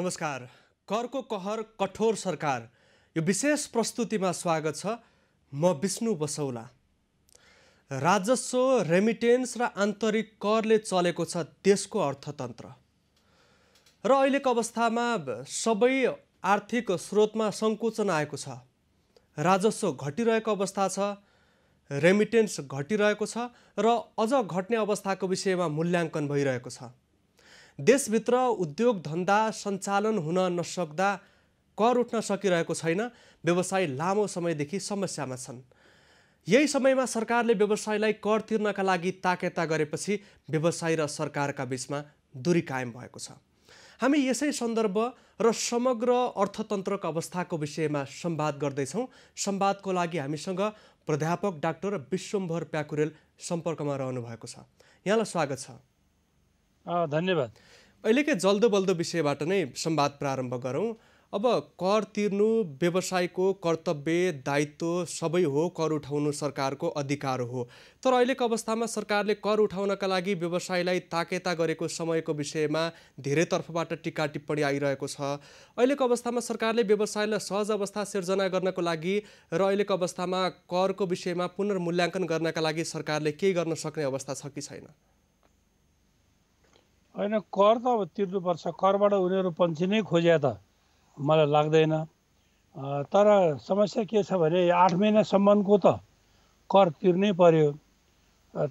नमस्कार करको कहर कठोर सरकार यो विशेष प्रस्तुतिमा स्वागत छ म विष्णु बसौला राजस्व रेमिटेन्स र आन्तरिक करले चलेको छ देशको अर्थतन्त्र र अहिलेको अवस्थामा सबै आर्थिक स्रोतमा सङ्कुचन आएको छ राजस्व घटिरहेको अवस्था छ रेमिटेन्स घटिरहेको छ र अझ घट्ने अवस्थाको विषयमा मूल्याङ्कन भइरहेको छ देशभित्र उद्योग धन्दा सञ्चालन हुन नसक्दा कर उठ्न सकिरहेको छैन व्यवसाय लामो समयदेखि समस्यामा छन् यही समयमा सरकारले व्यवसायलाई कर तिर्नका लागि ताकेता गरेपछि व्यवसाय र सरकारका बिचमा दूरी कायम भएको छ हामी यसै सन्दर्भ र समग्र अर्थतन्त्रको अवस्थाको विषयमा सम्वाद गर्दैछौँ सम्वादको लागि हामीसँग प्राध्यापक डाक्टर विश्वम्भर प्याकुरेल सम्पर्कमा रहनु भएको छ यहाँलाई स्वागत छ धन्यवाद अहिलेकै जल्दो बल्दो विषयबाट नै संवाद प्रारम्भ गरौँ अब कर तिर्नु व्यवसायको कर्तव्य दायित्व सबै हो कर उठाउनु सरकारको अधिकार हो तर अहिलेको अवस्थामा सरकारले कर उठाउनका लागि व्यवसायलाई ताकेता गरेको समयको विषयमा धेरै तर्फबाट टिका टिप्पणी आइरहेको छ अहिलेको अवस्थामा सरकारले व्यवसायलाई सहज अवस्था सिर्जना गर्नको लागि र अहिलेको अवस्थामा करको विषयमा पुनर्मूल्याङ्कन गर्नका लागि सरकारले केही गर्न सक्ने अवस्था छ कि छैन होइन कर त अब तिर्नुपर्छ करबाट उनीहरू पन्छी नै खोजे त मलाई लाग्दैन तर समस्या के छ भने आठ महिनासम्मको त कर तिर्नै पर्यो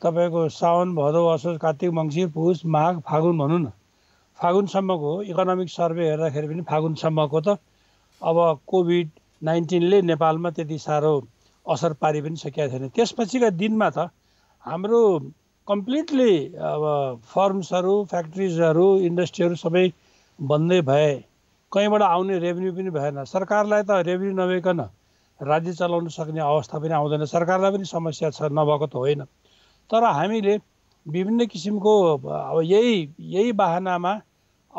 तपाईँको साउन भदौ असोज कार्तिक मङ्सिर पुष माघ फागुन भनौँ न फागुनसम्मको इकोनोमिक सर्वे हेर्दाखेरि पनि फागुनसम्मको त अब कोभिड नाइन्टिनले नेपालमा त्यति साह्रो असर पारि पनि सकेका छैन त्यसपछिका दिनमा त हाम्रो कम्प्लिटली अब फर्म्सहरू फ्याक्ट्रिजहरू इन्डस्ट्रीहरू सबै बन्दै भए कहीँबाट आउने रेभेन्यू पनि भएन सरकारलाई त रेभेन्यू नभइकन राज्य चलाउन सक्ने अवस्था पनि आउँदैन सरकारलाई पनि समस्या छ नभएको त होइन तर हामीले विभिन्न किसिमको अब यही यही बाहनामा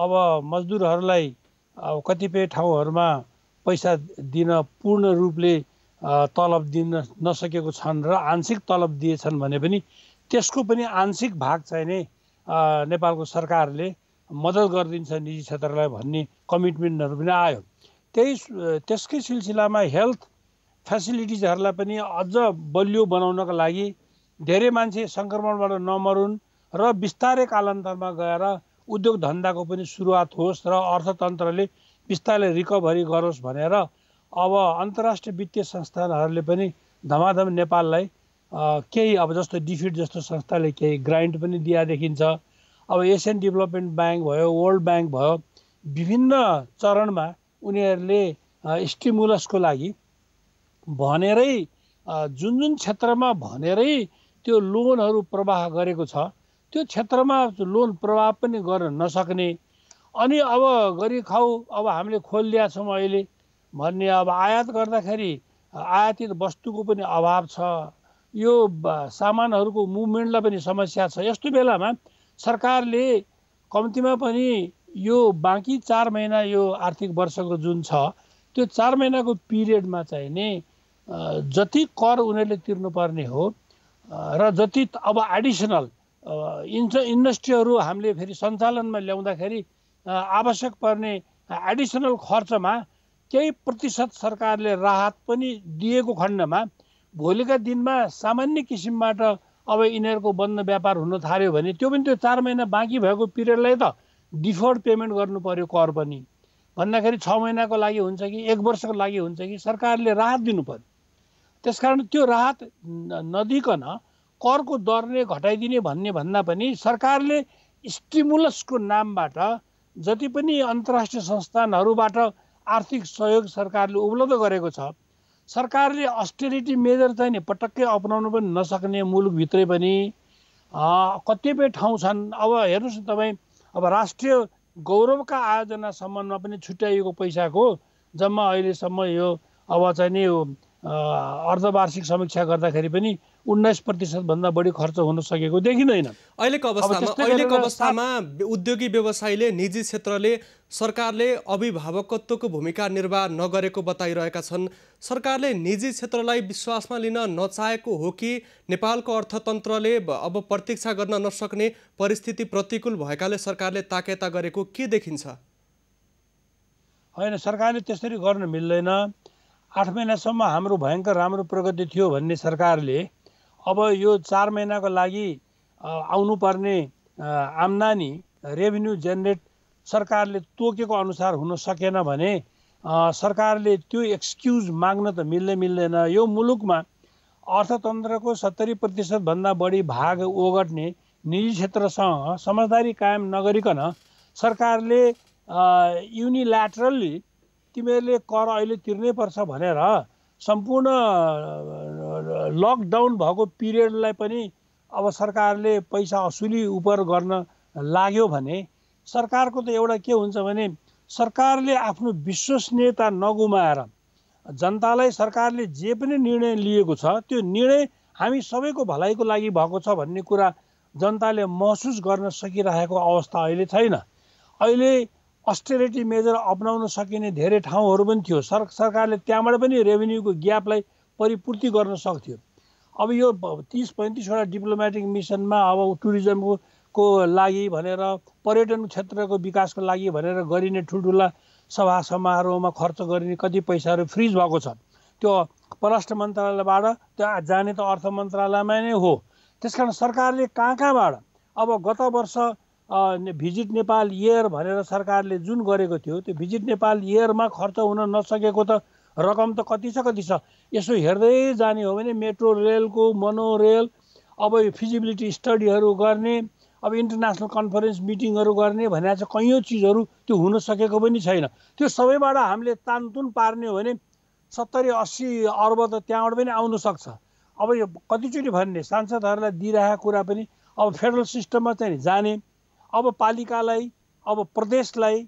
अब मजदुरहरूलाई अब कतिपय ठाउँहरूमा पैसा दिन पूर्ण रूपले तलब दिन नसकेको छन् र आंशिक तलब दिएछन् भने पनि त्यसको पनि आंशिक भाग चाहिँ नै नेपालको सरकारले मद्दत गरिदिन्छ निजी क्षेत्रलाई भन्ने कमिटमेन्टहरू पनि आयो त्यही त्यसकै सिलसिलामा हेल्थ फेसिलिटिजहरूलाई पनि अझ बलियो बनाउनका लागि धेरै मान्छे सङ्क्रमणबाट नमरुन् र बिस्तारै कालान्तरमा गएर उद्योग धन्दाको पनि सुरुवात होस् र अर्थतन्त्रले बिस्तारै रिकभरी गरोस् भनेर अब अन्तर्राष्ट्रिय वित्तीय संस्थानहरूले पनि धमाधम नेपाललाई केही अब जस्तो डिफिट जस्तो संस्थाले केही ग्रान्ट पनि दिया देखिन्छ अब एसियन डेभलपमेन्ट ब्याङ्क भयो वर्ल्ड ब्याङ्क भयो विभिन्न चरणमा उनीहरूले स्टिमुलसको लागि भनेरै जुन जुन क्षेत्रमा भनेरै त्यो लोनहरू प्रवाह गरेको छ त्यो क्षेत्रमा लोन प्रवाह पनि गर्न नसक्ने अनि अब गरी खाऊ अब हामीले खोलिदिया छौँ अहिले भन्ने अब आयात गर्दाखेरि आयातित वस्तुको पनि अभाव छ यो सामानहरूको मुभमेन्टलाई पनि समस्या छ यस्तो बेलामा सरकारले कम्तीमा पनि यो बाँकी चार महिना यो आर्थिक वर्षको जुन छ त्यो चार महिनाको पिरियडमा चाहिँ नि जति कर उनीहरूले तिर्नुपर्ने हो र जति अब एडिसनल इन्स इन्डस्ट्रीहरू हामीले फेरि सञ्चालनमा ल्याउँदाखेरि आवश्यक पर्ने एडिसनल खर्चमा केही प्रतिशत सरकारले राहत पनि दिएको खण्डमा भोलिका दिनमा सामान्य किसिमबाट अब यिनीहरूको बन्द व्यापार हुन थाल्यो भने त्यो पनि त्यो चार महिना बाँकी भएको पिरियडलाई त डिफल्ट पेमेन्ट गर्नु पर्यो कर पनि भन्दाखेरि छ महिनाको लागि हुन्छ कि एक वर्षको लागि हुन्छ कि सरकारले राहत दिनु पर्यो त्यसकारण त्यो राहत नदिकन करको दरले घटाइदिने भन्ने भन्दा पनि सरकारले स्टिमुलसको नामबाट जति पनि अन्तर्राष्ट्रिय संस्थानहरूबाट आर्थिक सहयोग सरकारले उपलब्ध गरेको छ सरकारले अस्टेरिटी मेजर चाहिँ नि पटक्कै अप्नाउनु पनि नसक्ने मुलुकभित्रै पनि कतिपय ठाउँ छन् अब हेर्नुहोस् न तपाईँ अब राष्ट्रिय गौरवका आयोजना सम्बन्धमा पनि छुट्याइएको पैसाको जम्मा अहिलेसम्म यो अब चाहिँ नि यो अर्धवार्षिक समीक्षा गर्दाखेरि पनि उन्नाइस प्रतिशतभन्दा बढी खर्च हुन सकेको देखिँदैन अहिलेको अवस्थामा अहिलेको अवस्थामा उद्योगी व्यवसायले निजी क्षेत्रले सरकारले अभिभावकत्वको भूमिका निर्वाह नगरेको बताइरहेका छन् सरकारले निजी क्षेत्रलाई विश्वासमा लिन नचाहेको हो कि नेपालको अर्थतन्त्रले अब प्रतीक्षा गर्न नसक्ने परिस्थिति प्रतिकूल भएकाले सरकारले ताकेता गरेको के देखिन्छ होइन सरकारले त्यसरी गर्न मिल्दैन आठ महिनासम्म हाम्रो भयङ्कर राम्रो प्रगति थियो भन्ने सरकारले अब यो चार महिनाको लागि आउनुपर्ने आम्दानी रेभेन्यू जेनेरेट सरकारले तोकेको अनुसार हुन सकेन भने सरकारले त्यो एक्सक्युज माग्न त मिल्दै मिल्दैन यो मुलुकमा अर्थतन्त्रको सत्तरी प्रतिशतभन्दा बढी भाग ओगट्ने निजी क्षेत्रसँग समझदारी कायम नगरिकन सरकारले युनिल्याटरल्ली तिमीहरूले कर अहिले तिर्नै पर्छ भनेर सम्पूर्ण लकडाउन भएको पिरियडलाई पनि अब सरकारले पैसा असुली उप गर्न लाग्यो भने सरकारको त एउटा के हुन्छ भने सरकारले आफ्नो विश्वसनीयता नगुमाएर जनतालाई सरकारले जे पनि निर्णय लिएको छ त्यो निर्णय हामी सबैको भलाइको लागि भएको छ भन्ने कुरा जनताले महसुस गर्न सकिरहेको अवस्था अहिले छैन अहिले अस्टेरिटी मेजर अप्नाउन सकिने धेरै ठाउँहरू पनि थियो सर सरकारले त्यहाँबाट पनि रेभेन्यूको ग्यापलाई परिपूर्ति गर्न सक्थ्यो अब यो तिस पैँतिसवटा डिप्लोमेटिक मिसनमा अब टुरिज्मको को लागि भनेर पर्यटन क्षेत्रको विकासको लागि भनेर गरिने ठुल्ठुला सभा समारोहमा खर्च गरिने कति पैसाहरू फ्रिज भएको छ त्यो परराष्ट्र मन्त्रालयबाट त्यो जाने त अर्थ मन्त्रालयमा नै हो त्यसकारण सरकारले कहाँ कहाँबाट अब गत वर्ष भिजिट नेपाल इयर भनेर सरकारले जुन गरेको थियो त्यो भिजिट नेपाल इयरमा खर्च हुन नसकेको त रकम त कति छ कति छ यसो हेर्दै जाने हो भने मेट्रो रेलको मनोरेल अब यो फिजिबिलिटी स्टडीहरू गर्ने अब इन्टरनेसनल कन्फरेन्स मिटिङहरू गर्ने भनेर चाहिँ कैयौँ चिजहरू त्यो हुन सकेको पनि छैन त्यो सबैबाट हामीले तानतुन पार्ने हो भने सत्तरी अस्सी अर्ब त त्यहाँबाट पनि आउनसक्छ सक्छ अब यो कतिचोटि भन्ने सांसदहरूलाई दिइरहेको कुरा पनि अब फेडरल सिस्टममा चाहिँ जाने अब पालिकालाई अब प्रदेशलाई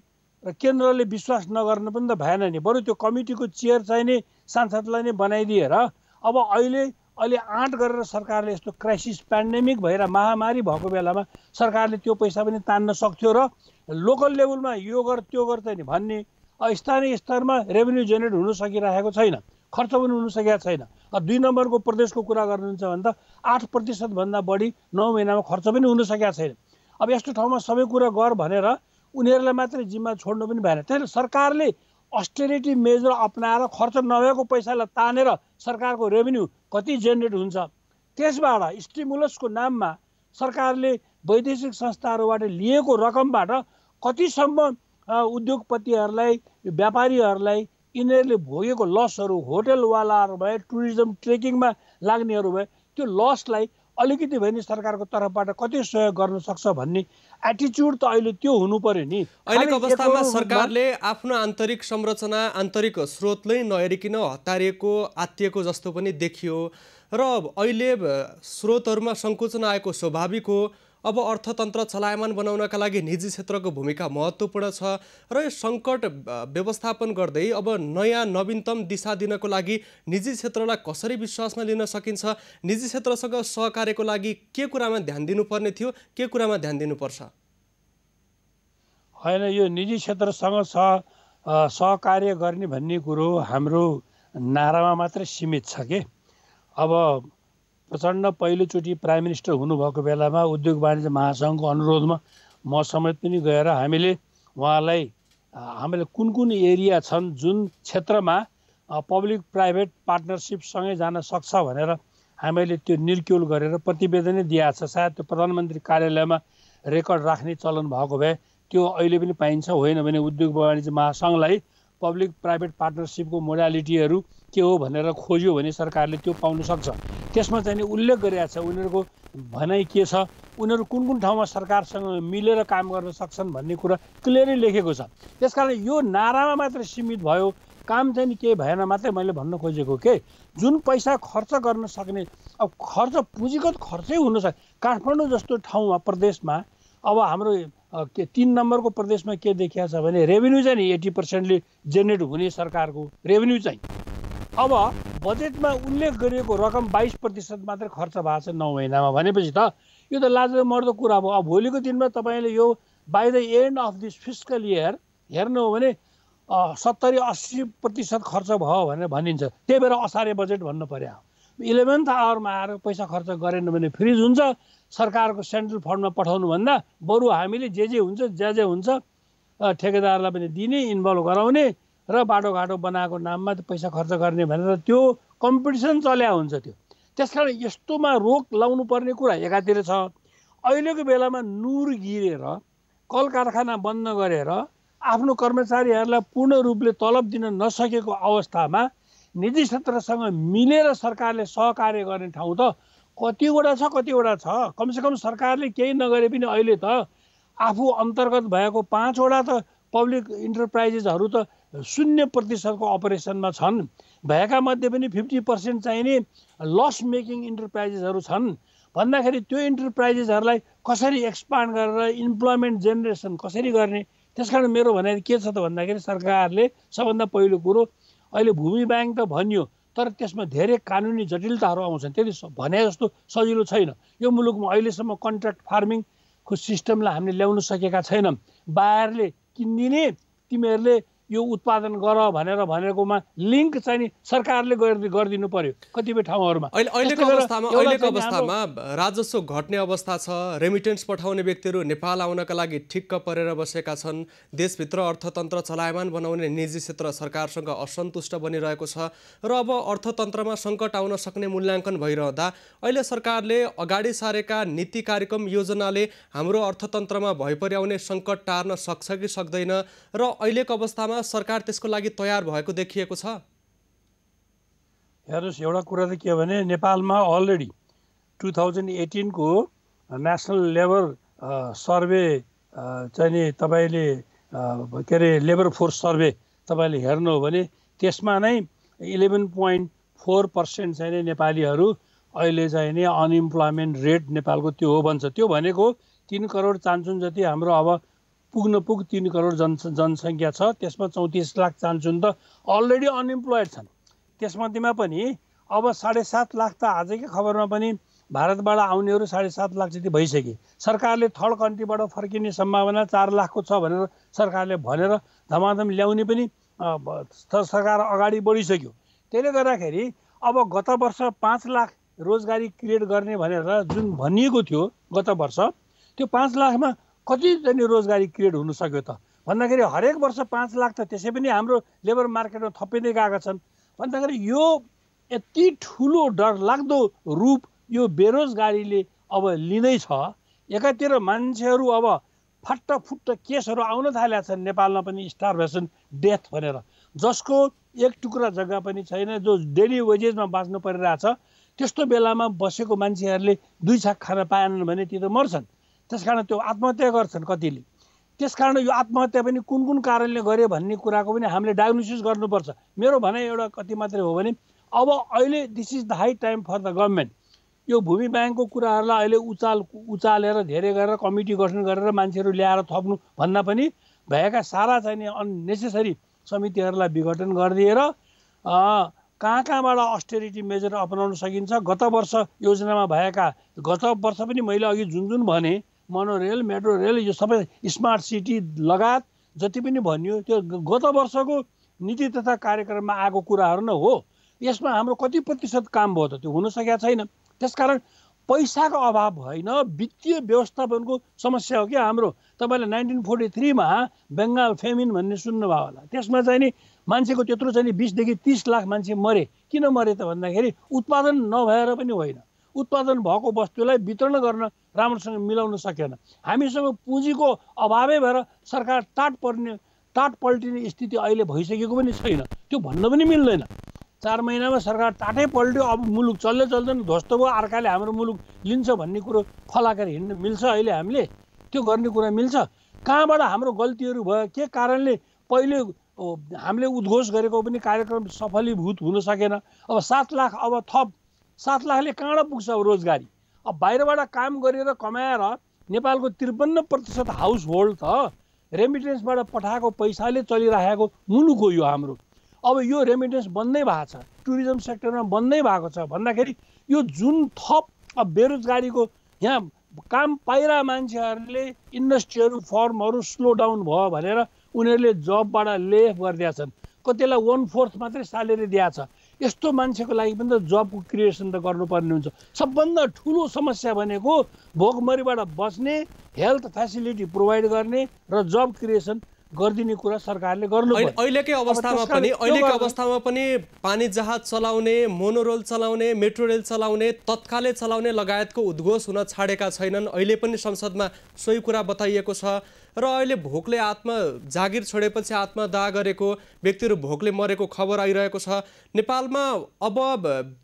र केन्द्रले विश्वास नगर्नु पनि त भएन नि बरु त्यो कमिटीको चेयर चाहिँ नै सांसदलाई नै बनाइदिएर अब अहिले अहिले आँट गरेर सरकारले यस्तो क्राइसिस पेन्डेमिक भएर महामारी भएको बेलामा सरकारले त्यो पैसा पनि तान्न सक्थ्यो र लोकल लेभलमा यो गर त्यो चाहिँ नि भन्ने स्थानीय स्तरमा रेभेन्यू जेनेरेट हुन सकिरहेको छैन खर्च पनि हुन सकेको छैन दुई नम्बरको प्रदेशको कुरा गर्नुहुन्छ भने त आठ प्रतिशतभन्दा बढी नौ महिनामा खर्च पनि हुन सकेको छैन अब यस्तो ठाउँमा सबै कुरा गर भनेर उनीहरूलाई मात्रै जिम्मा छोड्नु पनि भएन त्यसले सरकारले अस्टेरिटी मेजर अप्नाएर खर्च नभएको पैसालाई तानेर सरकारको रेभेन्यू कति जेनेरेट हुन्छ त्यसबाट स्टिमुलसको नाममा सरकारले वैदेशिक संस्थाहरूबाट लिएको रकमबाट कतिसम्म उद्योगपतिहरूलाई व्यापारीहरूलाई यिनीहरूले भोगेको लसहरू होटेलवालाहरू भए टुरिज्म ट्रेकिङमा लाग्नेहरू भए त्यो लसलाई अलिकति भए नि सरकारको तर्फबाट कति सहयोग गर्न सक्छ भन्ने एटिच्युड त अहिले त्यो हुनु पर्यो नि अहिलेको अवस्थामा सरकारले आफ्नो आन्तरिक संरचना आन्तरिक स्रोतले नहेरिकन हतारिएको आत्तिएको जस्तो पनि देखियो र अहिले स्रोतहरूमा सङ्कुचन आएको स्वाभाविक हो अब अर्थतन्त्र चलायमान बनाउनका लागि निजी क्षेत्रको भूमिका महत्त्वपूर्ण छ र यो सङ्कट व्यवस्थापन गर्दै अब नयाँ नवीनतम दिशा दिनको लागि निजी क्षेत्रलाई कसरी विश्वासमा लिन सकिन्छ निजी क्षेत्रसँग सहकार्यको लागि के कुरामा ध्यान दिनुपर्ने थियो के कुरामा ध्यान दिनुपर्छ होइन यो निजी क्षेत्रसँग सह सहकार्य गर्ने भन्ने कुरो हाम्रो नारामा मात्रै सीमित छ के अब प्रचण्ड पहिलोचोटि प्राइम मिनिस्टर हुनुभएको बेलामा उद्योग वाणिज्य महासङ्घको अनुरोधमा म समेत पनि गएर हामीले उहाँलाई हामीले कुन कुन एरिया छन् जुन क्षेत्रमा पब्लिक प्राइभेट पार्टनरसिपसँगै जान सक्छ भनेर हामीले त्यो निर्क्युल गरेर प्रतिवेदनै दिएको छ सायद त्यो प्रधानमन्त्री कार्यालयमा रेकर्ड राख्ने चलन भएको भए त्यो अहिले पनि पाइन्छ होइन भने उद्योग वाणिज्य महासङ्घलाई पब्लिक प्राइभेट पार्टनरसिपको मोडालिटीहरू के हो भनेर खोज्यो भने सरकारले त्यो पाउन सक्छ त्यसमा चाहिँ उल्लेख गरिरहेको छ उनीहरूको भनाइ के छ उनीहरू कुन कुन ठाउँमा सरकारसँग मिलेर काम गर्न सक्छन् भन्ने कुरा क्लियरली लेखेको छ त्यसकारण यो नारामा मात्र सीमित भयो काम चाहिँ नि केही भएन मात्रै मैले भन्न खोजेको के जुन पैसा खर्च गर्न सक्ने अब खर्च पुँजीगत खर्चै हुनसक्छ काठमाडौँ जस्तो ठाउँमा प्रदेशमा अब हाम्रो के तिन नम्बरको प्रदेशमा के देखिया छ भने रेभेन्यू चाहिँ नि एट्टी पर्सेन्टले जेनेरेट हुने सरकारको रेभेन्यू चाहिँ अब बजेटमा उल्लेख गरिएको रकम बाइस प्रतिशत मात्र खर्च भएको छ नौ महिनामा भनेपछि त यो त लाज मर्दो कुरा भयो अब भोलिको दिनमा तपाईँले यो by the end of this physical year हेर्नु हो भने सत्तरी अस्सी प्रतिशत खर्च भयो भनेर भनिन्छ त्यही भएर असारे बजेट भन्नु पर्यो इलेभेन्थ आवरमा आएर पैसा खर्च गरेन भने फ्रिज हुन्छ सरकारको सेन्ट्रल फन्डमा पठाउनुभन्दा बरु हामीले जे जे हुन्छ ज्या जे हुन्छ ठेकेदारलाई पनि दिने इन्भल्भ गराउने र बाटोघाटो बनाएको नाममा पैसा खर्च गर्ने भनेर त्यो कम्पिटिसन चल्या हुन्छ त्यो त्यस यस्तोमा रोक लाउनु पर्ने कुरा एकातिर छ अहिलेको बेलामा नुर गिरेर कल कारखाना बन्द गरेर आफ्नो कर्मचारीहरूलाई पूर्ण रूपले तलब दिन नसकेको अवस्थामा निजी क्षेत्रसँग मिलेर सरकारले सहकार्य गर्ने ठाउँ त कतिवटा छ कतिवटा छ कमसेकम सरकारले केही नगरे पनि अहिले त आफू अन्तर्गत भएको पाँचवटा त पब्लिक इन्टरप्राइजेसहरू त शून्य प्रतिशतको अपरेसनमा छन् भएका मध्ये पनि फिफ्टी पर्सेन्ट चाहिने लस मेकिङ इन्टरप्राइजेसहरू छन् भन्दाखेरि त्यो इन्टरप्राइजेसहरूलाई कसरी एक्सपान्ड गरेर इम्प्लोइमेन्ट जेनेरेसन कसरी गर्ने त्यस कारण मेरो भनाइ के छ त भन्दाखेरि सरकारले सबभन्दा पहिलो कुरो अहिले भूमि ब्याङ्क त भनियो तर त्यसमा धेरै कानुनी जटिलताहरू आउँछन् त्यति भने जस्तो सजिलो छैन यो मुलुकमा अहिलेसम्म कन्ट्र्याक्ट फार्मिङको सिस्टमलाई हामीले ल्याउन सकेका छैनौँ बाहिरले etkinliğini Dimerli यो उत्पादन गर भनेर भनेकोमा लिङ्क चाहिँ नि सरकारले गरिदिनु पर्यो कतिपय ठाउँहरूमा अहिलेको अवस्थामा अहिलेको अवस्थामा राजस्व घट्ने अवस्था छ रेमिटेन्स पठाउने व्यक्तिहरू नेपाल आउनका लागि ठिक्क परेर बसेका छन् देशभित्र अर्थतन्त्र चलायमान बनाउने निजी क्षेत्र सरकारसँग असन्तुष्ट बनिरहेको छ र अब अर्थतन्त्रमा सङ्कट आउन सक्ने मूल्याङ्कन भइरहँदा अहिले सरकारले अगाडि सारेका नीति कार्यक्रम योजनाले हाम्रो अर्थतन्त्रमा भइपर्याउने सङ्कट टार्न सक्छ कि सक्दैन र अहिलेको अवस्थामा सरकार त्यसको लागि तयार भएको देखिएको छ हेर्नुहोस् एउटा कुरा त के भने नेपालमा अलरेडी टु थाउजन्ड एटिनको नेसनल लेबर सर्वे चाहिँ नि तपाईँले के अरे लेबर फोर्स सर्वे तपाईँले हेर्नु हो भने त्यसमा नै इलेभेन पोइन्ट फोर पर्सेन्ट चाहिँ नै नेपालीहरू अहिले चाहिँ नि अनइम्प्लोइमेन्ट रेट नेपालको त्यो हो भन्छ त्यो भनेको तिन करोड चान्सुन जति हाम्रो अब पुग्न पुग तिन करोड जन जनसङ्ख्या छ त्यसमा चौतिस लाख चान्सुन त अलरेडी अनइम्प्लोइड छन् त्यसमध्येमा पनि अब साढे सात लाख त आजकै खबरमा पनि भारतबाट आउनेहरू साढे सात लाख जति भइसके सरकारले थर्ड कन्ट्रीबाट फर्किने सम्भावना चार लाखको छ भनेर सरकारले भनेर धमाधम ल्याउने पनि सरकार अगाडि बढिसक्यो त्यसले गर्दाखेरि अब गत वर्ष पाँच लाख रोजगारी क्रिएट गर्ने भनेर जुन भनिएको थियो गत वर्ष त्यो पाँच लाखमा कति चाहिँ रोजगारी क्रिएट हुन सक्यो त भन्दाखेरि हरेक वर्ष पाँच लाख त त्यसै पनि हाम्रो लेबर मार्केटमा थपिँदै गएका छन् भन्दाखेरि यो यति ठुलो डरलाग्दो रूप यो बेरोजगारीले अब लिँदैछ एकातिर मान्छेहरू अब फुट्ट केसहरू आउन थालेका छन् नेपालमा पनि स्टारभेसन डेथ भनेर जसको एक टुक्रा जग्गा पनि छैन जो डेली वेजेसमा बाँच्नु परिरहेछ त्यस्तो बेलामा बसेको मान्छेहरूले दुई छाक खान पाएनन् भने ती त मर्छन् त्यस कारण त्यो आत्महत्या गर्छन् कतिले त्यस कारण यो आत्महत्या पनि कुन कुन कारणले गर्यो भन्ने कुराको पनि हामीले डायग्नोसिस गर्नुपर्छ मेरो भनाइ एउटा कति मात्रै हो भने अब अहिले this is the high time for the government यो भूमि ब्याङ्कको कुराहरूलाई अहिले उचाल उचालेर धेरै गरेर कमिटी गठन गरेर मान्छेहरू ल्याएर थप्नु भन्दा पनि भएका सारा चाहिने अननेसेसरी समितिहरूलाई विघटन गरिदिएर कहाँ कहाँबाट अस्टेरिटी मेजर अपनाउन सकिन्छ गत वर्ष योजनामा भएका गत वर्ष पनि मैले अघि जुन जुन भने मनोरेल मेट्रो रेल यो सबै स्मार्ट सिटी लगायत जति पनि भनियो त्यो गत वर्षको नीति तथा कार्यक्रममा आएको कुराहरू नै हो यसमा हाम्रो कति प्रतिशत काम भयो त त्यो हुन सकेका छैन त्यसकारण पैसाको अभाव होइन वित्तीय व्यवस्थापनको समस्या हो क्या हाम्रो तपाईँले नाइन्टिन फोर्टी थ्रीमा बङ्गाल फेमिन भन्ने सुन्नुभयो होला त्यसमा चाहिँ नि मान्छेको त्यत्रो चाहिँ नि बिसदेखि तिस लाख मान्छे मरे किन मरे त भन्दाखेरि उत्पादन नभएर पनि होइन उत्पादन भएको वस्तुलाई वितरण गर्न राम्रोसँग मिलाउन सकेन हामीसँग पुँजीको अभावै भएर सरकार टाट पर्ने टाट पल्टिने स्थिति अहिले भइसकेको पनि छैन त्यो भन्न पनि मिल्दैन चार महिनामा सरकार टाटै पल्ट्यो अब मुलुक चल्दै चल्दैन ध्वस्त भयो अर्काले हाम्रो मुलुक लिन्छ भन्ने कुरो फलाकेर हिँड्न मिल्छ अहिले हामीले त्यो गर्ने कुरा मिल्छ कहाँबाट हाम्रो गल्तीहरू भयो के कारणले पहिले हामीले उद्घोष गरेको पनि कार्यक्रम सफलीभूत हुन सकेन अब सात लाख अब थप सात लाखले कहाँबाट पुग्छ अब रोजगारी अब बाहिरबाट काम गरेर कमाएर नेपालको त्रिपन्न प्रतिशत हाउस होल्ड त रेमिटेन्सबाट पठाएको पैसाले चलिराखेको मुलुक हो यो हाम्रो अब यो रेमिटेन्स बन्दै भएको छ टुरिज्म सेक्टरमा बन्दै भएको छ भन्दाखेरि यो जुन थप अब बेरोजगारीको यहाँ काम पाइरहेको मान्छेहरूले इन्डस्ट्रीहरू फर्महरू स्लो डाउन भयो भनेर उनीहरूले जबबाट लेफ गरिदिएछन् कतिलाई वान फोर्थ मात्रै स्यालेरी दिएछ यस्तो मान्छेको लागि पनि त जबको क्रिएसन त गर्नुपर्ने हुन्छ सबभन्दा ठुलो समस्या भनेको भोकमरीबाट बस्ने हेल्थ फेसिलिटी प्रोभाइड गर्ने र जब क्रिएसन गरिदिने कुरा सरकारले गर्नु अहिलेकै अवस्थामा पनि अहिलेकै अवस्थामा पनि पानी जहाज चलाउने मोनोरोल चलाउने मेट्रो रेल चलाउने तत्कालै चलाउने लगायतको उद्घोष हुन छाडेका छैनन् अहिले पनि संसदमा सोही कुरा बताइएको छ र अहिले भोकले आत्मा जागिर छोडेपछि आत्मदाह गरेको व्यक्तिहरू भोकले मरेको खबर आइरहेको छ नेपालमा अब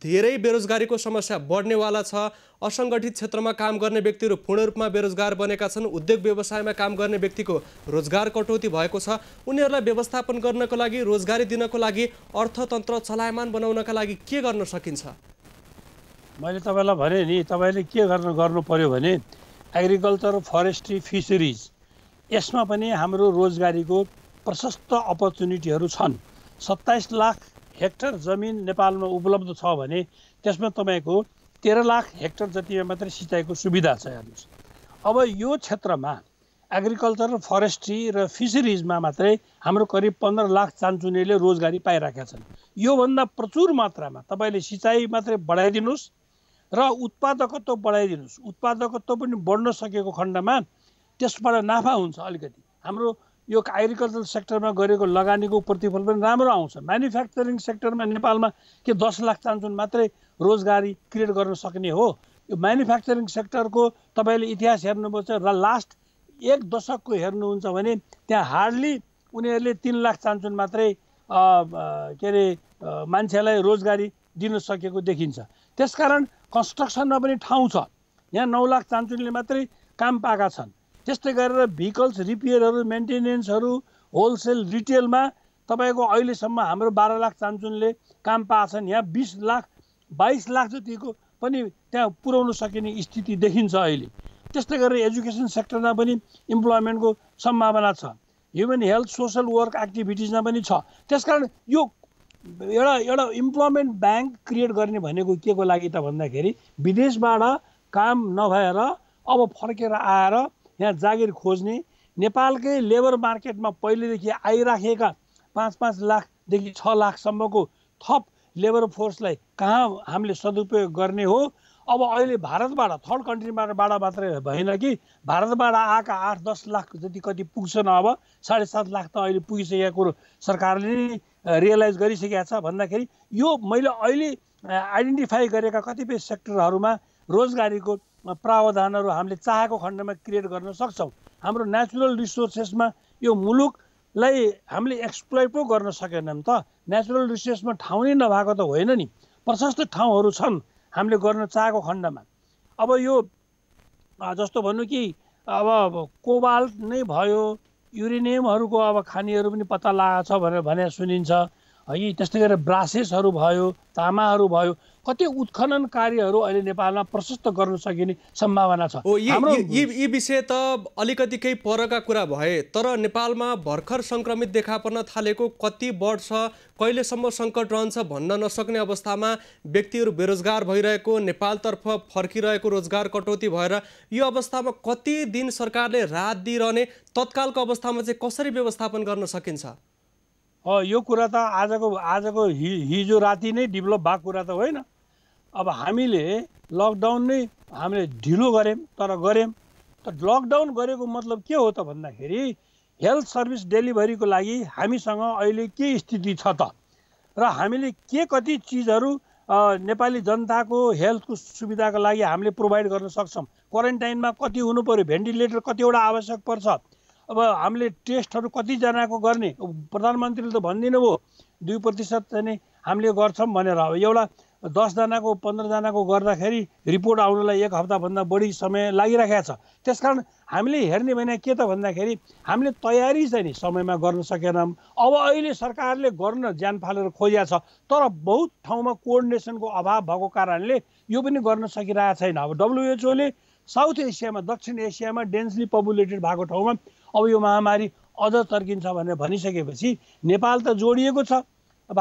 धेरै बेरोजगारीको समस्या बढ्नेवाला छ असङ्गठित क्षेत्रमा काम गर्ने व्यक्तिहरू पूर्ण रूपमा बेरोजगार बनेका छन् उद्योग व्यवसायमा काम गर्ने व्यक्तिको रोजगार कटौती भएको छ उनीहरूलाई व्यवस्थापन गर्नको लागि रोजगारी दिनको लागि अर्थतन्त्र चलायमान बनाउनका लागि के गर्न सकिन्छ मैले तपाईँलाई भने नि तपाईँले के गर्न गर्नु पर्यो भने एग्रिकल्चर फरेस्ट्री फिसरिज यसमा पनि हाम्रो रोजगारीको प्रशस्त अपर्च्युनिटीहरू छन् सत्ताइस लाख हेक्टर जमिन नेपालमा उपलब्ध छ भने त्यसमा तपाईँको तेह्र लाख हेक्टर जति मात्रै सिँचाइको सुविधा छ हेर्नुहोस् अब यो क्षेत्रमा एग्रिकल्चर फरेस्ट्री र फिसरिजमा मात्रै हाम्रो करिब पन्ध्र लाख चान्चुनेले रोजगारी पाइरहेका छन् योभन्दा प्रचुर मात्रामा तपाईँले सिँचाइ मात्रै बढाइदिनुहोस् र उत्पादकत्व बढाइदिनुहोस् उत्पादकत्व पनि बढ्न सकेको खण्डमा त्यसबाट नाफा हुन्छ अलिकति हाम्रो यो एग्रिकल्चर सेक्टरमा गरेको लगानीको प्रतिफल पनि राम्रो आउँछ म्यानुफ्याक्चरिङ सेक्टरमा नेपालमा के दस लाख चान्सुन मात्रै रोजगारी क्रिएट गर्न सक्ने हो यो म्यानुफ्याक्चरिङ सेक्टरको तपाईँले इतिहास हेर्नुपर्छ र लास्ट एक दशकको हेर्नुहुन्छ भने त्यहाँ हार्डली उनीहरूले तिन लाख चान्सुन मात्रै के अरे मान्छेलाई रोजगारी दिन सकेको देखिन्छ त्यसकारण कन्स्ट्रक्सनमा पनि ठाउँ छ यहाँ नौ लाख चान्चुनले मात्रै काम पाएका छन् त्यस्तै गरेर भेहिकल्स रिपेयरहरू मेन्टेनेन्सहरू होलसेल रिटेलमा तपाईँको अहिलेसम्म हाम्रो बाह्र लाख चान्चुनले काम पाएछन् यहाँ बिस लाख बाइस लाख जतिको पनि त्यहाँ पुर्याउन सकिने स्थिति देखिन्छ अहिले त्यस्तै गरेर एजुकेसन सेक्टरमा पनि इम्प्लोइमेन्टको सम्भावना छ ह्युमन हेल्थ सोसल वर्क एक्टिभिटिजमा पनि छ त्यसकारण यो एउटा एउटा इम्प्लोइमेन्ट ब्याङ्क क्रिएट गर्ने भनेको के को लागि त भन्दाखेरि विदेशबाट काम नभएर अब फर्केर आएर यहाँ जागिर खोज्ने नेपालकै लेबर मार्केटमा पहिलेदेखि आइराखेका पाँच पाँच लाखदेखि छ लाखसम्मको थप लेबर फोर्सलाई कहाँ हामीले सदुपयोग गर्ने हो अब अहिले भारतबाट थर्ड कन्ट्रीबाट मात्रै भएन कि भारतबाट आएका आठ दस लाख जति कति पुग्छन् अब साढे सात लाख त अहिले पुगिसकेको कुरो सरकारले नै रियलाइज गरिसकेका छ भन्दाखेरि यो मैले अहिले आइडेन्टिफाई गरेका कतिपय सेक्टरहरूमा रोजगारीको प्रावधानहरू हामीले चाहेको खण्डमा क्रिएट गर्न सक्छौँ हाम्रो नेचुरल रिसोर्सेसमा यो मुलुकलाई हामीले एक्सप्लोइ पो गर्न सकेनौँ त नेचुरल रिसोर्समा ठाउँ नै नभएको त होइन नि प्रशस्त ठाउँहरू छन् हामीले गर्न चाहेको खण्डमा अब यो जस्तो भन्नु कि अब कोबाल्ट नै भयो युरेनियमहरूको अब खानीहरू पनि पत्ता लगाएको छ भनेर भने सुनिन्छ है त्यस्तै गरेर ब्रासेसहरू भयो तामाहरू भयो कति उत्खनन कार्यहरू अहिले नेपालमा प्रशस्त गर्न सकिने सम्भावना छ यी विषय त अलिकति केही परका कुरा भए तर नेपालमा भर्खर सङ्क्रमित देखा पर्न थालेको कति बढ्छ कहिलेसम्म सङ्कट रहन्छ भन्न नसक्ने अवस्थामा व्यक्तिहरू बेरोजगार भइरहेको नेपालतर्फ फर्किरहेको रोजगार कटौती भएर यो अवस्थामा कति दिन सरकारले राहत दिइरहने तत्कालको अवस्थामा चाहिँ कसरी व्यवस्थापन गर्न सकिन्छ यो कुरा त आजको आजको हि हिजो राति नै डेभलप भएको कुरा त होइन अब हामीले लकडाउन नै हामीले ढिलो गऱ्यौँ तर गऱ्यौँ त लकडाउन गरेको मतलब के हो त भन्दाखेरि हेल्थ सर्भिस डेलिभरीको लागि हामीसँग अहिले के स्थिति छ त र हामीले के कति चिजहरू नेपाली जनताको हेल्थको सुविधाको लागि हामीले प्रोभाइड गर्न सक्छौँ क्वारेन्टाइनमा कति हुनु पऱ्यो भेन्टिलेटर कतिवटा आवश्यक पर्छ अब हामीले टेस्टहरू कतिजनाको गर्ने प्रधानमन्त्रीले त भनिदिनु भयो दुई प्रतिशत चाहिँ हामीले गर्छौँ भनेर अब एउटा दसजनाको पन्ध्रजनाको गर्दाखेरि रिपोर्ट आउनलाई एक हप्ताभन्दा बढी समय लागिरहेको छ त्यसकारण हामीले हेर्ने भने के त भन्दाखेरि हामीले तयारी चाहिँ नि समयमा गर्न सकेनौँ अब अहिले सरकारले गर्न ज्यान फालेर खोजिया छ तर बहुत ठाउँमा कोअर्डिनेसनको अभाव भएको कारणले यो पनि गर्न सकिरहेको छैन अब डब्लुएचओले साउथ एसियामा दक्षिण एसियामा डेन्सली पपुलेटेड भएको ठाउँमा अब यो महामारी अझ तर्किन्छ भनेर भनिसकेपछि नेपाल त जोडिएको छ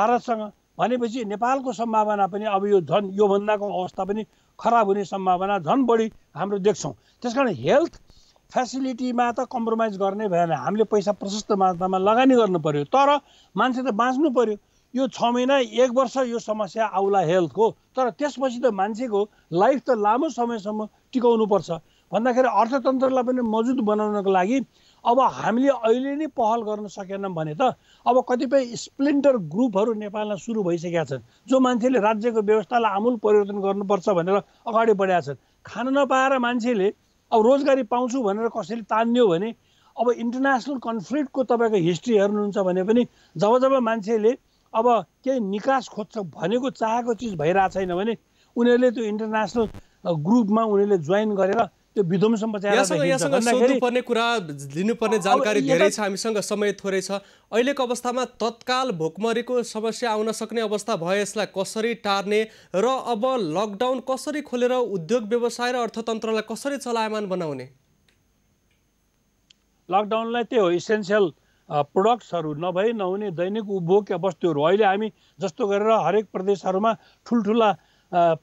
भारतसँग भनेपछि नेपालको सम्भावना पनि अब यो झन् योभन्दाको अवस्था पनि खराब हुने सम्भावना झन् बढी हाम्रो देख्छौँ त्यस कारण हेल्थ फेसिलिटीमा त कम्प्रोमाइज गर्ने भएन हामीले पैसा प्रशस्त मात्रामा लगानी गर्नु पऱ्यो तर मान्छे त बाँच्नु पऱ्यो यो छ महिना एक वर्ष यो समस्या आउला हेल्थको तर त्यसपछि त मान्छेको लाइफ त लामो समयसम्म टिकाउनु पर्छ भन्दाखेरि अर्थतन्त्रलाई पनि मजबुत बनाउनको लागि अब हामीले अहिले नै पहल गर्न सकेनौँ भने त अब कतिपय स्प्लिन्टर ग्रुपहरू नेपालमा सुरु भइसकेका छन् जो मान्छेले राज्यको व्यवस्थालाई आमूल परिवर्तन गर्नुपर्छ भनेर अगाडि बढेका छन् खान नपाएर मान्छेले अब रोजगारी पाउँछु भनेर कसैले तान्यो भने अब इन्टरनेसनल कन्फ्लिक्टको तपाईँको हिस्ट्री हेर्नुहुन्छ भने पनि जब जब मान्छेले अब केही निकास खोज्छ भनेको चाहेको चिज भइरहेको छैन भने उनीहरूले त्यो इन्टरनेसनल ग्रुपमा उनीहरूले जोइन गरेर त्यो विधुमसम्म कुरा लिनुपर्ने जानकारी धेरै छ हामीसँग समय थोरै छ अहिलेको अवस्थामा तत्काल भोकमरीको समस्या आउन सक्ने अवस्था भयो यसलाई कसरी टार्ने र अब लकडाउन कसरी खोलेर उद्योग व्यवसाय र अर्थतन्त्रलाई कसरी चलायमान बनाउने लकडाउनलाई त्यही हो इसेन्सियल प्रोडक्ट्सहरू नभई नहुने दैनिक उपभोग्य वस्तुहरू अहिले हामी जस्तो गरेर हरेक प्रदेशहरूमा ठुल्ठुला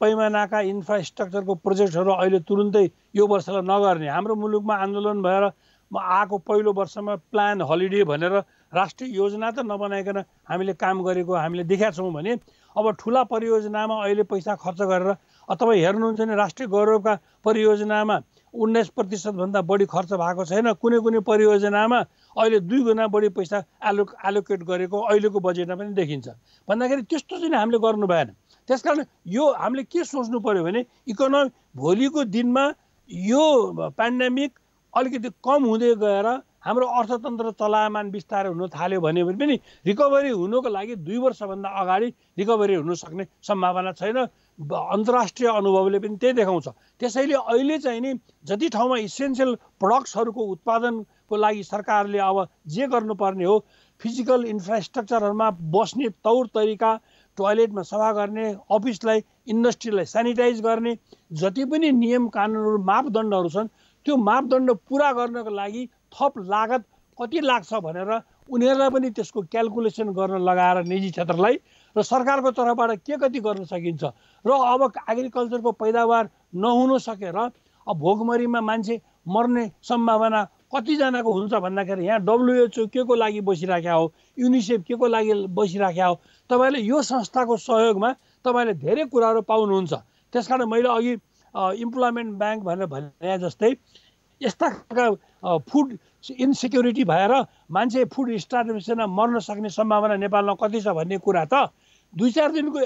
पैमानाका इन्फ्रास्ट्रक्चरको प्रोजेक्टहरू अहिले तुरुन्तै यो वर्षलाई नगर्ने हाम्रो मुलुकमा आन्दोलन भएर आएको पहिलो वर्षमा प्लान हलिडे भनेर राष्ट्रिय योजना त नबनाइकन हामीले काम गरेको हामीले देखाएको छौँ भने अब ठुला परियोजनामा अहिले पैसा खर्च गरेर तपाईँ हेर्नुहुन्छ भने राष्ट्रिय गौरवका परियोजनामा उन्नाइस प्रतिशतभन्दा बढी खर्च भएको छैन कुनै कुनै परियोजनामा अहिले दुई गुणा बढी पैसा एलो एलोकेट गरेको अहिलेको बजेटमा पनि देखिन्छ भन्दाखेरि त्यस्तो चाहिँ हामीले गर्नु भएन त्यस कारण यो हामीले के सोच्नु पऱ्यो भने इकोनोमी भोलिको दिनमा यो पेन्डेमिक अलिकति कम हुँदै गएर हाम्रो अर्थतन्त्र चलायमान बिस्तारै हुन थाल्यो भने पनि रिकभरी हुनुको लागि दुई वर्षभन्दा अगाडि रिकभरी हुन सक्ने सम्भावना छैन अन्तर्राष्ट्रिय अनुभवले पनि त्यही देखाउँछ त्यसैले अहिले चाहिँ नि जति ठाउँमा इसेन्सियल प्रडक्ट्सहरूको उत्पादनको लागि सरकारले अब जे गर्नुपर्ने हो फिजिकल इन्फ्रास्ट्रक्चरहरूमा बस्ने तौर तरिका टोयलेटमा सफा गर्ने अफिसलाई इन्डस्ट्रीलाई सेनिटाइज गर्ने जति पनि नियम कानुनहरू मापदण्डहरू छन् त्यो मापदण्ड पुरा गर्नको लागि थप लागत कति लाग्छ भनेर उनीहरूलाई पनि त्यसको क्यालकुलेसन गर्न लगाएर निजी क्षेत्रलाई र सरकारको तर्फबाट के कति गर्न सकिन्छ र अब एग्रिकल्चरको पैदावार नहुन सकेर अब भोकमरीमा मान्छे मर्ने सम्भावना कतिजनाको हुन्छ भन्दाखेरि यहाँ डब्लुएचओ के को लागि बसिराख्या हो युनिसेफ के को लागि बसिराख्या हो तपाईँले यो संस्थाको सहयोगमा तपाईँले धेरै कुराहरू पाउनुहुन्छ त्यस कारण मैले अघि इम्प्लोइमेन्ट ब्याङ्क भनेर भने जस्तै यस्ता खालका फुड इनसेक्युरिटी भएर मान्छे फुड स्टार्टेसनमा मर्न सक्ने सम्भावना नेपालमा कति छ भन्ने कुरा त दुई चार दिनको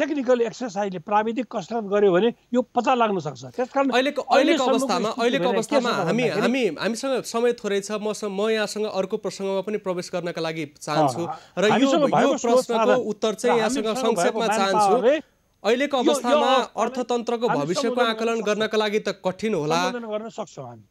टेक्निकल एक्सर्साइजले प्राविधिक कसरत गर्यो भने यो पत्ता लाग्न सक्छ त्यसकारण अहिलेको अहिलेको अवस्थामा अहिलेको अवस्थामा हामी हामी हामीसँग समय थोरै छ मसँग म यहाँसँग अर्को प्रसङ्गमा पनि प्रवेश गर्नका लागि चाहन्छु र यो प्रश्नको उत्तर चाहिँ यहाँसँग संक्षेपमा चाहन्छु अहिलेको अवस्थामा अर्थतन्त्रको भविष्यको आकलन गर्नका लागि त कठिन होला गर्न सक्छौँ हामी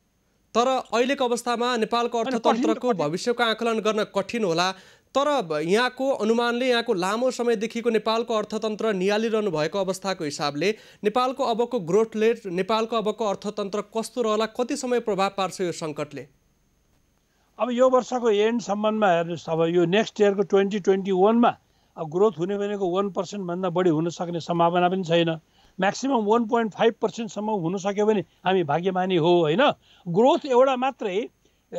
तर अहिलेको अवस्थामा नेपालको अर्थतन्त्रको भविष्यको आकलन गर्न कठिन होला तर यहाँको अनुमानले यहाँको लामो समयदेखिको नेपालको अर्थतन्त्र नियालिरहनु भएको अवस्थाको हिसाबले नेपालको अबको ग्रोथ रेट नेपालको अबको अर्थतन्त्र कस्तो रहला कति समय प्रभाव पार्छ यो सङ्कटले अब यो वर्षको एन्ड सम्बन्धमा हेर्नुहोस् अब यो नेक्स्ट इयरको ट्वेन्टी ट्वेन्टी वानमा अब ग्रोथ हुने भनेको वान पर्सेन्टभन्दा बढी हुन सक्ने सम्भावना पनि छैन म्याक्सिमम् वान पोइन्ट फाइभ पर्सेन्टसम्म हुन सक्यो भने हामी भाग्यमानी हो होइन ग्रोथ एउटा मात्रै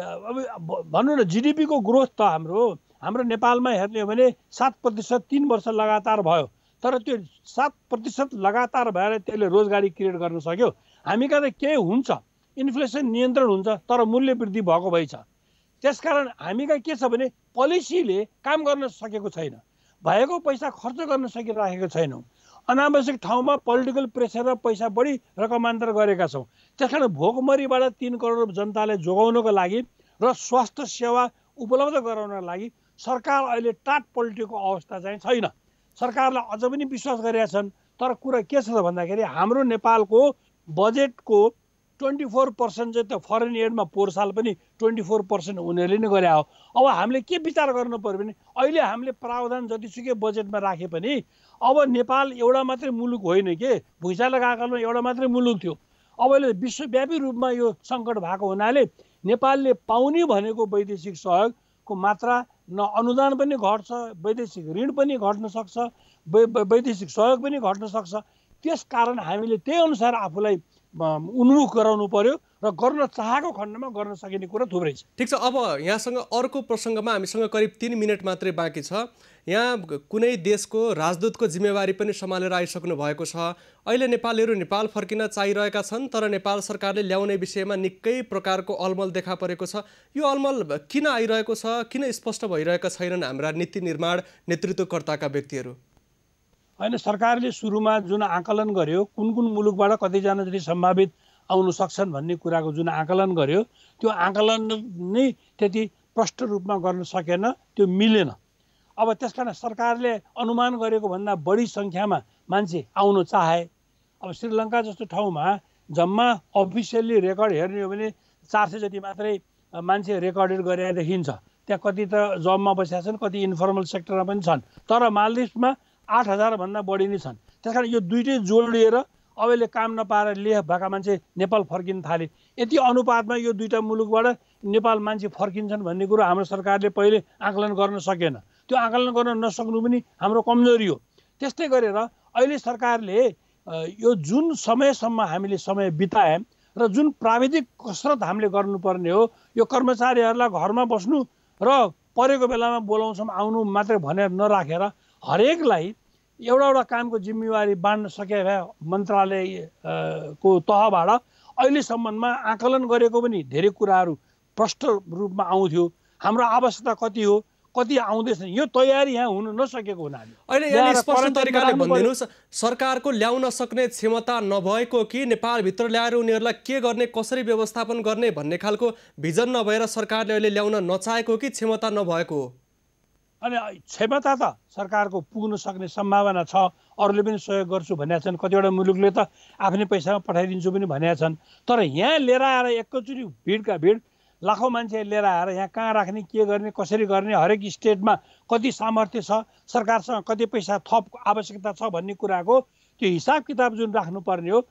अब भनौँ न जिडिपीको ग्रोथ त हाम्रो हाम्रो नेपालमा हेर्ने हो भने सात प्रतिशत तिन वर्ष लगातार भयो तर त्यो सात प्रतिशत लगातार भएर त्यसले रोजगारी क्रिएट गर्न सक्यो हामी कहाँ त केही हुन्छ इन्फ्लेसन नियन्त्रण हुन्छ तर मूल्य वृद्धि भएको भइछ त्यसकारण हामी कहाँ के छ भने पोलिसीले काम गर्न सकेको छैन भएको पैसा खर्च गर्न सकिराखेको छैनौँ अनावश्यक ठाउँमा पोलिटिकल प्रेसर र पैसा बढी रकमान्तर गरेका छौँ त्यस कारण भोकमरीबाट तिन करोड जनताले जोगाउनको लागि र स्वास्थ्य सेवा उपलब्ध गराउनको लागि सरकार अहिले टाट पल्टेको अवस्था चाहिँ छैन सरकारले अझ पनि विश्वास गरेका छन् तर कुरा के छ त भन्दाखेरि हाम्रो नेपालको बजेटको ट्वेन्टी फोर पर्सेन्ट चाहिँ त फरेन एडमा पोहोर साल पनि ट्वेन्टी फोर पर्सेन्ट उनीहरूले नै गरे हो अब हामीले के विचार गर्नु पऱ्यो भने अहिले हामीले प्रावधान जतिसुकै बजेटमा राखे पनि अब नेपाल एउटा मात्रै मुलुक होइन के भुइँचालो गएकोमा एउटा मात्रै मुलुक थियो अब अहिले विश्वव्यापी रूपमा यो सङ्कट भएको हुनाले नेपालले पाउने भनेको वैदेशिक सहयोग को मात्रा न अनुदान पनि घट्छ वैदेशिक ऋण पनि घट्न सक्छ वैदेशिक सहयोग पनि घट्न सक्छ त्यस कारण हामीले त्यही अनुसार आफूलाई उन्मुख गराउनु पर्यो र गर्न चाहेको खण्डमा गर्न सकिने कुरा थुप्रै छ ठिक छ अब यहाँसँग अर्को प्रसङ्गमा हामीसँग करिब तिन मिनट मात्रै बाँकी छ यहाँ कुनै देशको राजदूतको जिम्मेवारी पनि सम्हालेर आइसक्नु भएको छ अहिले नेपालीहरू नेपाल फर्किन चाहिरहेका छन् तर नेपाल सरकारले ल्याउने विषयमा निकै प्रकारको अलमल देखा परेको छ यो अलमल किन आइरहेको छ किन स्पष्ट भइरहेका छैनन् हाम्रा नीति निर्माण नेतृत्वकर्ताका व्यक्तिहरू होइन सरकारले सुरुमा जुन आकलन गर्यो कुन कुन मुलुकबाट कतिजना जति सम्भावित आउन सक्छन् भन्ने कुराको जुन आकलन गर्यो त्यो आकलन नै त्यति प्रष्ट रूपमा गर्न सकेन त्यो मिलेन अब त्यस कारण सरकारले अनुमान गरेको भन्दा बढी सङ्ख्यामा मान्छे आउन चाहे अब श्रीलङ्का जस्तो ठाउँमा जम्मा अफिसियल्ली रेकर्ड हेर्ने हो भने चार सय जति मात्रै मान्छे रेकर्डेड गरेर देखिन्छ त्यहाँ कति त जबमा बसेका छन् कति इन्फर्मल सेक्टरमा पनि छन् तर मालदिप्समा आठ हजारभन्दा बढी नै छन् त्यस कारण यो दुइटै जोडिएर अब काम नपाएर लेह भएका मान्छे नेपाल फर्किन थाले यति अनुपातमा यो दुईवटा मुलुकबाट नेपाल मान्छे फर्किन्छन् भन्ने कुरो हाम्रो सरकारले पहिले आकलन गर्न सकेन त्यो आकलन गर्न नसक्नु पनि हाम्रो कमजोरी हो त्यस्तै गरेर अहिले सरकारले यो जुन समयसम्म हामीले समय बितायौँ र जुन प्राविधिक कसरत हामीले गर्नुपर्ने हो यो कर्मचारीहरूलाई घरमा बस्नु र परेको बेलामा बोलाउँछौँ आउनु मात्रै भनेर नराखेर हरेकलाई एउटा एउटा कामको जिम्मेवारी बाँड्न सके भए मन्त्रालयको तहबाट अहिलेसम्ममा आकलन गरेको पनि धेरै कुराहरू प्रष्ट रूपमा आउँथ्यो हाम्रो आवश्यकता कति हो कति आउँदैछ यो तयारी यहाँ हुन नसकेको हुनाले अहिले स्पष्ट तरिकाले भनिदिनुहोस् सरकारको ल्याउन सक्ने क्षमता नभएको कि नेपालभित्र ल्याएर उनीहरूलाई के गर्ने कसरी व्यवस्थापन गर्ने भन्ने खालको भिजन नभएर सरकारले अहिले ल्याउन नचाहेको कि क्षमता नभएको हो अनि क्षमता त सरकारको पुग्न सक्ने सम्भावना छ अरूले पनि सहयोग गर्छु भनेका छन् कतिवटा मुलुकले त आफ्नै पैसामा पठाइदिन्छु पनि भनेका छन् तर यहाँ लिएर आएर एकैचोटि भिडका भिड लाखौँ मान्छे लिएर आएर यहाँ कहाँ राख्ने के गर्ने कसरी गर्ने हरेक स्टेटमा कति सामर्थ्य छ सरकारसँग कति पैसा थप आवश्यकता छ भन्ने कुराको त्यो हिसाब किताब जुन राख्नुपर्ने हो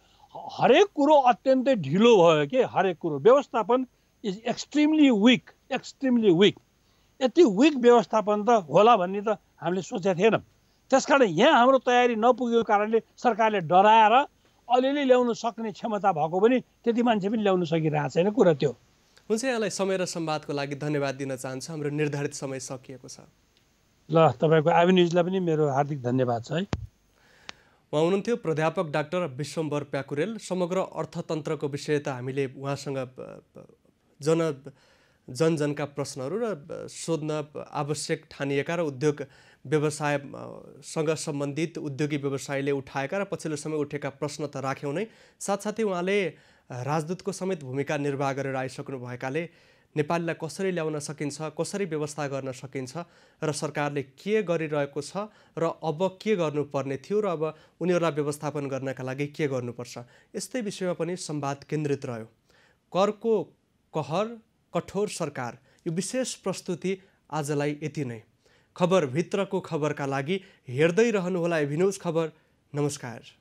हरेक कुरो अत्यन्तै ढिलो भयो कि हरेक कुरो व्यवस्थापन is extremely weak extremely weak यति विक व्यवस्थापन त होला भन्ने त हामीले सोचेका थिएनौँ त्यस कारण यहाँ हाम्रो तयारी नपुगेको कारणले सरकारले डराएर अलिअलि ल्याउन सक्ने क्षमता भएको पनि त्यति मान्छे पनि ल्याउन सकिरहेको छैन कुरा त्यो हुन्छ यहाँलाई समय र सम्वादको लागि धन्यवाद दिन चाहन्छु हाम्रो निर्धारित समय सकिएको छ ल तपाईँको आभिन्युजलाई पनि मेरो हार्दिक धन्यवाद छ है उहाँ हुनुहुन्थ्यो प्राध्यापक डाक्टर विश्वम्बर प्याकुरेल समग्र अर्थतन्त्रको विषय त हामीले उहाँसँग जन जनजनका प्रश्नहरू र सोध्न आवश्यक ठानिएका र उद्योग व्यवसायसँग सम्बन्धित उद्योगी व्यवसायले उठाएका र पछिल्लो समय उठेका प्रश्न त राख्यौँ नै साथसाथै उहाँले राजदूतको समेत भूमिका निर्वाह गरेर आइसक्नु भएकाले नेपालीलाई कसरी ल्याउन सकिन्छ कसरी व्यवस्था गर्न सकिन्छ र सरकारले के गरिरहेको छ र अब के गर्नुपर्ने थियो र अब उनीहरूलाई व्यवस्थापन गर्नका लागि के गर्नुपर्छ यस्तै विषयमा पनि संवाद केन्द्रित रह्यो करको कहर कठोर सरकार यो विशेष प्रस्तुति आजलाई यति नै खबरभित्रको खबरका लागि हेर्दै रहनुहोला एभिन्युज खबर नमस्कार